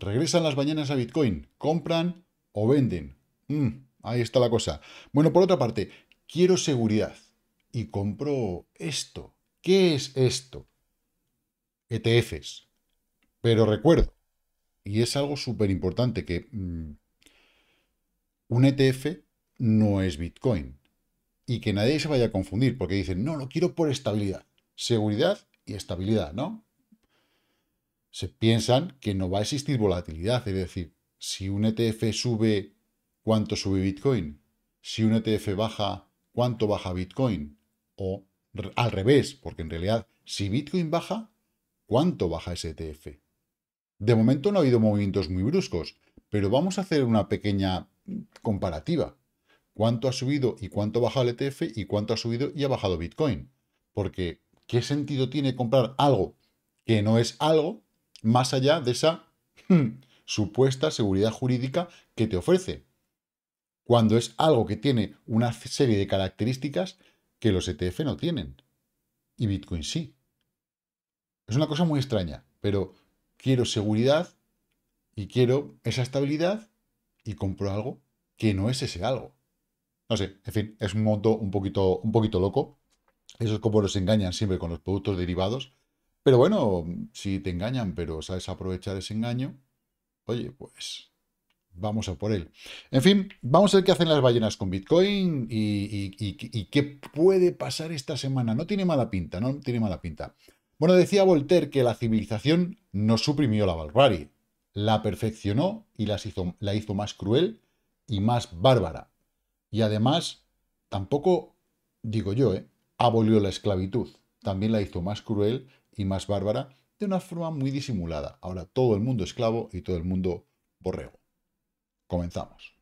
Regresan las mañanas a Bitcoin, compran o venden. Mm, ahí está la cosa. Bueno, por otra parte, quiero seguridad y compro esto. ¿Qué es esto? ETFs. Pero recuerdo, y es algo súper importante, que mm, un ETF no es Bitcoin. Y que nadie se vaya a confundir, porque dicen, no, lo quiero por estabilidad. Seguridad y estabilidad, ¿no? se piensan que no va a existir volatilidad. Es decir, si un ETF sube, ¿cuánto sube Bitcoin? Si un ETF baja, ¿cuánto baja Bitcoin? O al revés, porque en realidad, si Bitcoin baja, ¿cuánto baja ese ETF? De momento no ha habido movimientos muy bruscos, pero vamos a hacer una pequeña comparativa. ¿Cuánto ha subido y cuánto ha bajado el ETF y cuánto ha subido y ha bajado Bitcoin? Porque, ¿qué sentido tiene comprar algo que no es algo más allá de esa hmm, supuesta seguridad jurídica que te ofrece, cuando es algo que tiene una serie de características que los ETF no tienen, y Bitcoin sí. Es una cosa muy extraña, pero quiero seguridad y quiero esa estabilidad y compro algo que no es ese algo. No sé, en fin, es un monto un poquito, un poquito loco. Eso es como los engañan siempre con los productos derivados pero bueno, si te engañan, pero sabes aprovechar ese engaño, oye, pues vamos a por él. En fin, vamos a ver qué hacen las ballenas con Bitcoin y, qué puede pasar esta semana. No tiene mala pinta, no tiene mala pinta. Bueno, decía Voltaire que la civilización no suprimió la barbarie, la perfeccionó y hizo, la hizo más cruel y más bárbara. Y además, tampoco, digo yo, ¿eh? abolió la esclavitud, también la hizo más cruel y más bárbara de una forma muy disimulada. Ahora todo el mundo esclavo y todo el mundo borrego. Comenzamos.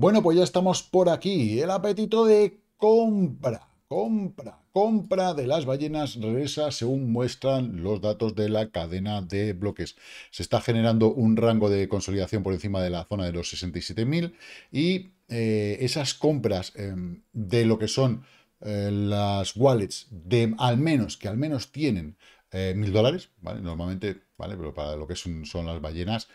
Bueno, pues ya estamos por aquí. El apetito de compra, compra, compra de las ballenas regresa según muestran los datos de la cadena de bloques. Se está generando un rango de consolidación por encima de la zona de los 67.000 y eh, esas compras em, de lo que son eh, las wallets de al menos, que al menos tienen eh, mil dólares, Normalmente, ¿vale? Pero para lo que son, son las ballenas,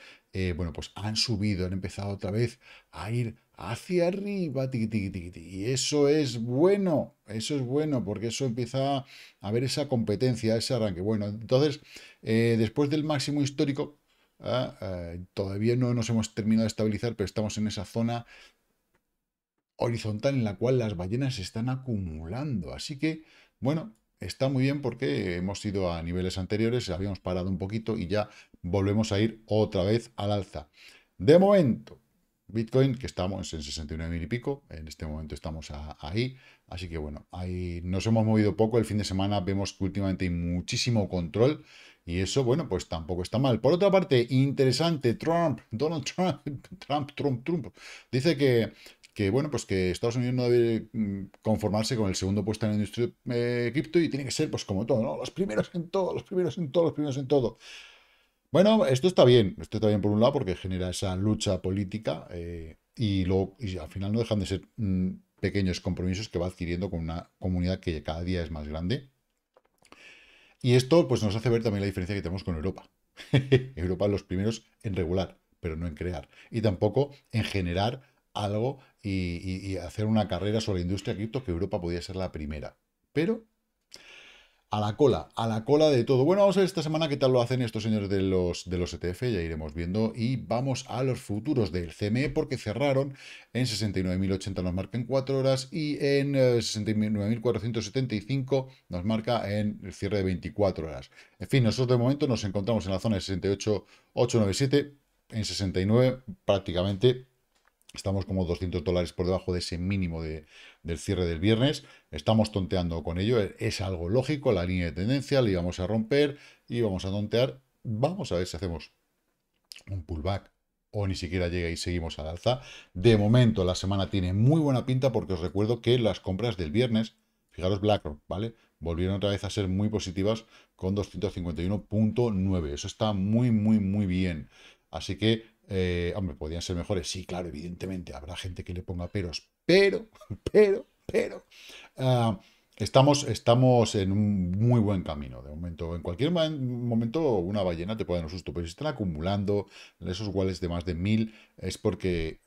bueno, pues han subido, han empezado otra vez a ir hacia arriba, tiqui, y eso es bueno, eso es bueno, porque eso empieza a haber esa competencia, ese arranque. Bueno, entonces, eh, después del máximo histórico, ah, eh, todavía no nos hemos terminado de estabilizar, pero estamos en esa zona horizontal en la cual las ballenas se están acumulando. Así que, bueno, está muy bien porque hemos ido a niveles anteriores, habíamos parado un poquito y ya volvemos a ir otra vez al alza. De momento, Bitcoin, que estamos en 69.000 y pico, en este momento estamos ahí, así que bueno, ahí nos hemos movido poco, el fin de semana vemos que últimamente hay muchísimo control y eso, bueno, pues tampoco está mal. Por otra parte, interesante, Trump, Donald Trump, Trump, Trump, Trump, dice que, que bueno, pues que Estados Unidos no debe mm, conformarse con el segundo puesto en la industria eh, cripto y tiene que ser pues como todo, ¿no? Los primeros en todo, los primeros en todo, los primeros en todo. Bueno, esto está bien, esto está bien por un lado porque genera esa lucha política eh, y, luego, y al final no dejan de ser mm, pequeños compromisos que va adquiriendo con una comunidad que cada día es más grande. Y esto pues, nos hace ver también la diferencia que tenemos con Europa. Europa los primeros en regular, pero no en crear. Y tampoco en generar algo y, hacer una carrera sobre la industria cripto que Europa podía ser la primera. Pero a la cola, a la cola de todo. Bueno, vamos a ver esta semana qué tal lo hacen estos señores de los, de los ETF, ya iremos viendo. Y vamos a los futuros del CME porque cerraron en 69.080 nos marca en 4 horas y en 69.475 eh, nos marca en el cierre de 24 horas. En fin, nosotros de momento nos encontramos en la zona de 68.897, en 69 prácticamente Estamos como 200 dólares por debajo de ese mínimo del cierre del viernes. Estamos tonteando con ello. E-, es algo lógico. La línea de tendencia la íbamos a romper y vamos a tontear. Vamos a ver si hacemos un pullback o ni siquiera llega y seguimos al alza. De momento la semana tiene muy buena pinta porque os recuerdo que las compras del viernes, fijaros BlackRock, ¿vale? Volvieron otra vez a ser muy positivas con 251.9. Eso está muy, muy, muy bien. Así que eh, hombre, podrían ser mejores. Sí, claro, evidentemente, habrá gente que le ponga peros, pero, pero, pero. Ah, estamos, estamos en un muy buen camino de momento. En cualquier momento, una ballena te puede dar un susto, pero si están acumulando esos wallets de más de mil, es porque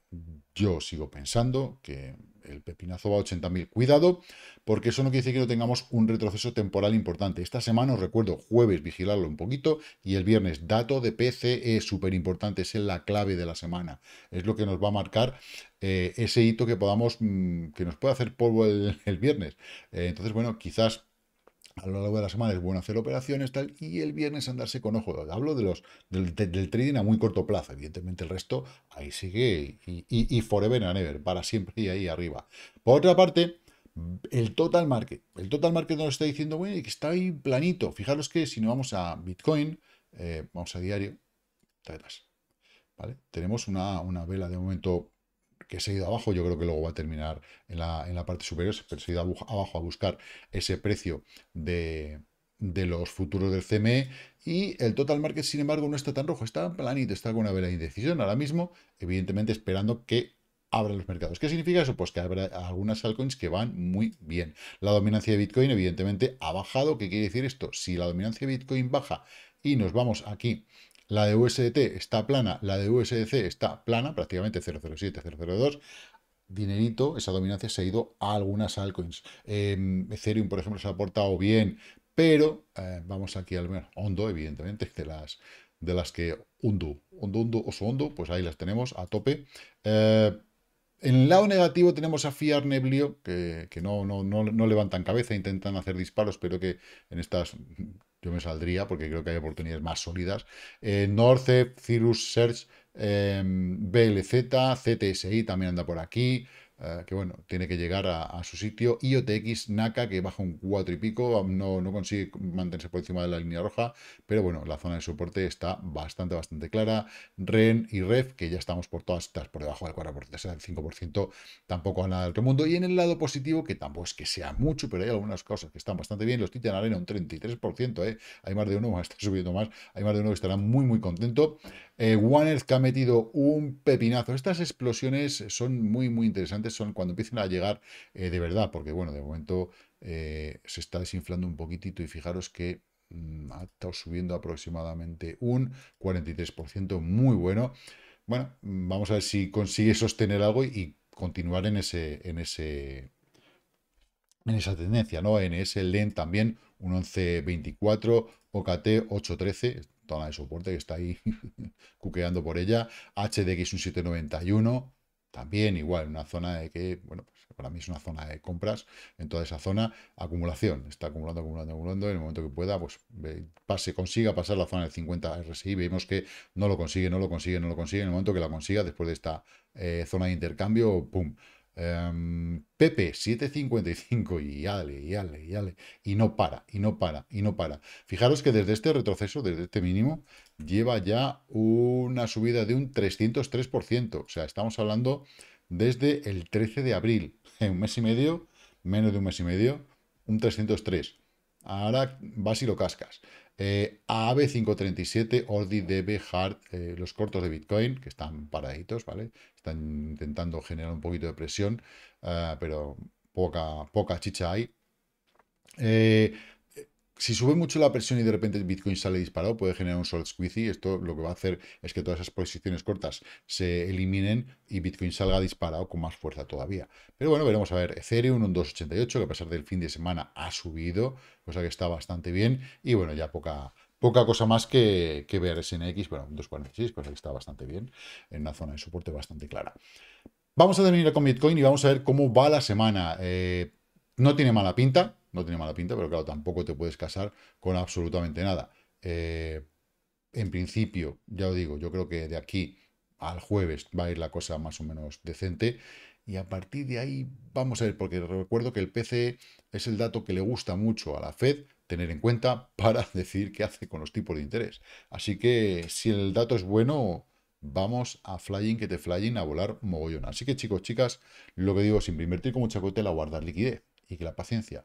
yo sigo pensando que el pepinazo va a 80.000. Cuidado, porque eso no quiere decir que no tengamos un retroceso temporal importante. Esta semana, os recuerdo, jueves vigilarlo un poquito y el viernes dato de PCE, súper importante, es la clave de la semana. Es lo que nos va a marcar eh, ese hito que podamos, mm, que nos pueda hacer polvo el, viernes. Eh, entonces, bueno, quizás a lo largo de la semana es bueno hacer operaciones tal, y el viernes andarse con ojo. Hablo de los, del, trading a muy corto plazo, evidentemente el resto ahí sigue y, forever and ever, para siempre y ahí arriba. Por otra parte, el total market. El total market nos está diciendo, bueno, que está ahí planito. Fijaros que si no vamos a Bitcoin, eh, vamos a diario, ¿vale? Tenemos una, una vela de momento que se ha ido abajo, yo creo que luego va a terminar en la, en la parte superior, se ha ido abajo a buscar ese precio de, los futuros del CME y el total market, sin embargo, no está tan rojo, está planito, está con una vela indecisión ahora mismo, evidentemente esperando que abran los mercados. ¿Qué significa eso? Pues que habrá algunas altcoins que van muy bien. La dominancia de Bitcoin, evidentemente, ha bajado. ¿Qué quiere decir esto? Si la dominancia de Bitcoin baja y nos vamos aquí la de USDT está plana, la de USDC está plana, prácticamente 007, 002, dinerito, esa dominancia se ha ido a algunas altcoins. Em, Ethereum, por ejemplo, se ha portado bien, pero eh, vamos aquí al ver, Hondo, evidentemente, de las, de las que hondo, hondo, Undo, Oso pues ahí las tenemos a tope. Eh, en el lado negativo tenemos a Fiar Neblio, que, que no, no, no, no, levantan cabeza, intentan hacer disparos, pero que en estas yo me saldría porque creo que hay oportunidades más sólidas. Eh, Cirrus Search, em, BLZ, CTSI también anda por aquí. Eh, que bueno, tiene que llegar a, su sitio. IOTX, NACA, que baja un 4 y pico, no, no, consigue mantenerse por encima de la línea roja, pero bueno, la zona de soporte está bastante, bastante clara. REN y REF, que ya estamos por todas estas por debajo del 4%, o sea, el 5%, tampoco a nada del otro mundo. Y en el lado positivo, que tampoco es que sea mucho, pero hay algunas cosas que están bastante bien. Los Titan Arena un 33%, ¿eh? hay más de uno, está subiendo más, hay más de uno que estará muy, muy contento. Eh, Warner que ha metido un pepinazo. Estas explosiones son muy, muy interesantes. Son cuando empiezan a llegar eh, de verdad, porque bueno, de momento eh, se está desinflando un poquitito y fijaros que mm, ha estado subiendo aproximadamente un 43%. Muy bueno. Bueno, vamos a ver si consigue sostener algo y, continuar en ese, en ese, en esa tendencia, ¿no? En ese LEN también un 1124, OKT 813, zona de soporte que está ahí cuqueando por ella, HDX un 791, también igual, una zona de que, bueno, pues para mí es una zona de compras, en toda esa zona, acumulación, está acumulando, acumulando, acumulando, en el momento que pueda, pues pase, consiga pasar la zona del 50 RSI, vemos que no lo consigue, no lo consigue, no lo consigue, en el momento que la consiga, después de esta eh, zona de intercambio, pum, Em, Pepe, 7.55 y ale, y ale, y ale, y no para, y no para, y no para. Fijaros que desde este retroceso, desde este mínimo, lleva ya una subida de un 303%, o sea, estamos hablando desde el 13 de abril, en un mes y medio, menos de un mes y medio, un 303. Ahora vas y lo cascas. Eh, AB537, Ordi, DB, Hard, eh, los cortos de Bitcoin, que están paraditos, ¿vale? Están intentando generar un poquito de presión, eh, pero poca, poca chicha hay. Eh, si sube mucho la presión y de repente Bitcoin sale disparado, puede generar un short squeezy. Esto lo que va a hacer es que todas esas posiciones cortas se eliminen y Bitcoin salga disparado con más fuerza todavía. Pero bueno, veremos a ver. Ethereum, un 2,88, que a pesar del fin de semana ha subido, cosa que está bastante bien. Y bueno, ya poca, poca cosa más que, que ver SNX, bueno, un 2,46, cosa que está bastante bien, en una zona de soporte bastante clara. Vamos a terminar con Bitcoin y vamos a ver cómo va la semana. Eh, no tiene mala pinta, no tiene mala pinta, pero claro, tampoco te puedes casar con absolutamente nada. Eh, en principio, ya lo digo, yo creo que de aquí al jueves va a ir la cosa más o menos decente. Y a partir de ahí vamos a ver, porque recuerdo que el PCE es el dato que le gusta mucho a la Fed tener en cuenta para decir qué hace con los tipos de interés. Así que si el dato es bueno, vamos a flying, que te flying, a volar mogollón. Así que chicos, chicas, lo que digo sin invertir con mucha cautela, guardar liquidez y que la paciencia